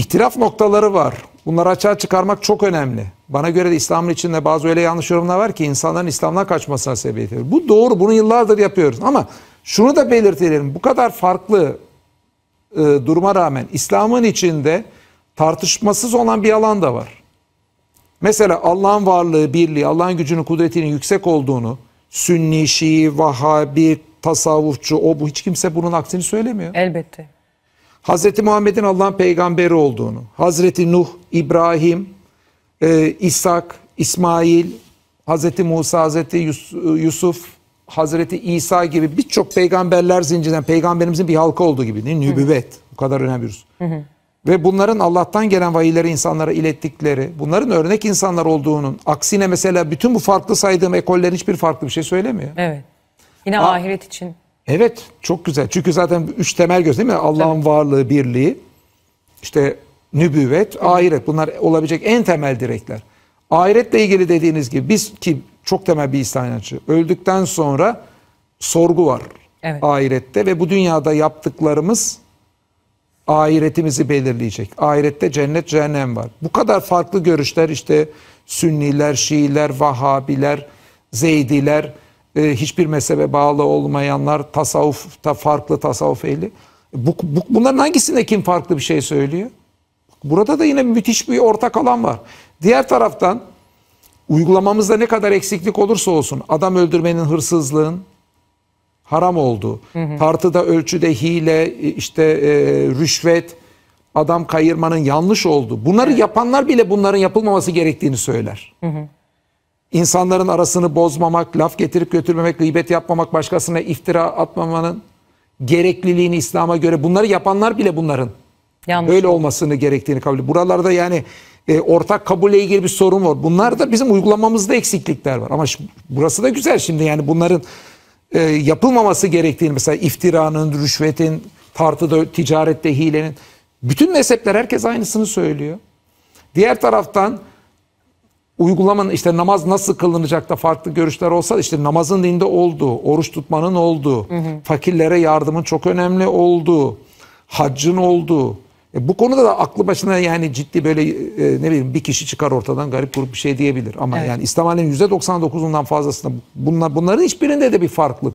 İhtilaf noktaları var. Bunları açığa çıkarmak çok önemli. Bana göre de İslam'ın içinde bazı öyle yanlış yorumlar var ki insanların İslam'dan kaçmasına sebebiyet veriyor. Bu doğru, bunu yıllardır yapıyoruz. Ama şunu da belirtelim, bu kadar farklı e, duruma rağmen İslam'ın içinde tartışmasız olan bir alan da var. Mesela Allah'ın varlığı, birliği, Allah'ın gücünün, kudretinin yüksek olduğunu, Sünni, Şii, Vahabi, tasavvufçu, o bu hiç kimse bunun aksini söylemiyor. Elbette. Hazreti Muhammed'in Allah'ın peygamberi olduğunu, Hazreti Nuh, İbrahim, e, İshak, İsmail, Hazreti Musa, Hazreti Yusuf, Hazreti İsa gibi birçok peygamberler zincirinden peygamberimizin bir halkı olduğu gibi. Ne? Nübüvvet. Bu kadar önemli bir hı Ve bunların Allah'tan gelen vahiyleri insanlara ilettikleri, bunların örnek insanlar olduğunun, aksine mesela bütün bu farklı saydığım ekollerin hiçbir farklı bir şey söylemiyor. Evet. Yine A ahiret için. Evet çok güzel. Çünkü zaten üç temel göz değil mi? Allah'ın evet. varlığı, birliği, işte nübüvvet, evet. ahiret. Bunlar olabilecek en temel direkler. Ahiretle ilgili dediğiniz gibi biz ki çok temel bir İslam Öldükten sonra sorgu var evet. ahirette ve bu dünyada yaptıklarımız ahiretimizi belirleyecek. Ahirette cennet cehennem var. Bu kadar farklı görüşler işte Sünniler, Şiiler, Vahabiler, Zeydiler, e, hiçbir mezhebe bağlı olmayanlar, tasavvufta farklı tasavvuf ehli. Bu, bu, bunların hangisinde kim farklı bir şey söylüyor? Burada da yine müthiş bir ortak alan var. Diğer taraftan uygulamamızda ne kadar eksiklik olursa olsun adam öldürmenin hırsızlığın haram olduğu, hı hı. tartıda ölçüde hile, e, işte e, rüşvet, adam kayırmanın yanlış olduğu. Bunları evet. yapanlar bile bunların yapılmaması gerektiğini söyler. Hı hı insanların arasını bozmamak, laf getirip götürmemek, gıybet yapmamak, başkasına iftira atmamanın gerekliliğini İslam'a göre bunları yapanlar bile bunların Yanlış böyle olmasını gerektiğini kabul ediyor. Buralarda yani e, ortak kabulle ilgili bir sorun var. Bunlar da bizim uygulamamızda eksiklikler var. Ama burası da güzel şimdi yani bunların e, yapılmaması gerektiğini mesela iftiranın, rüşvetin, tartıda, ticarette hilenin bütün mezhepler herkes aynısını söylüyor. Diğer taraftan uygulamanın işte namaz nasıl kılınacak da farklı görüşler olsa işte namazın dinde olduğu, oruç tutmanın olduğu, hı hı. fakirlere yardımın çok önemli olduğu, haccın olduğu. E bu konuda da aklı başına yani ciddi böyle e, ne bileyim bir kişi çıkar ortadan garip grup bir şey diyebilir. Ama evet. yani İslam aleminin %99'undan fazlasında bunlar, bunların hiçbirinde de bir farklı.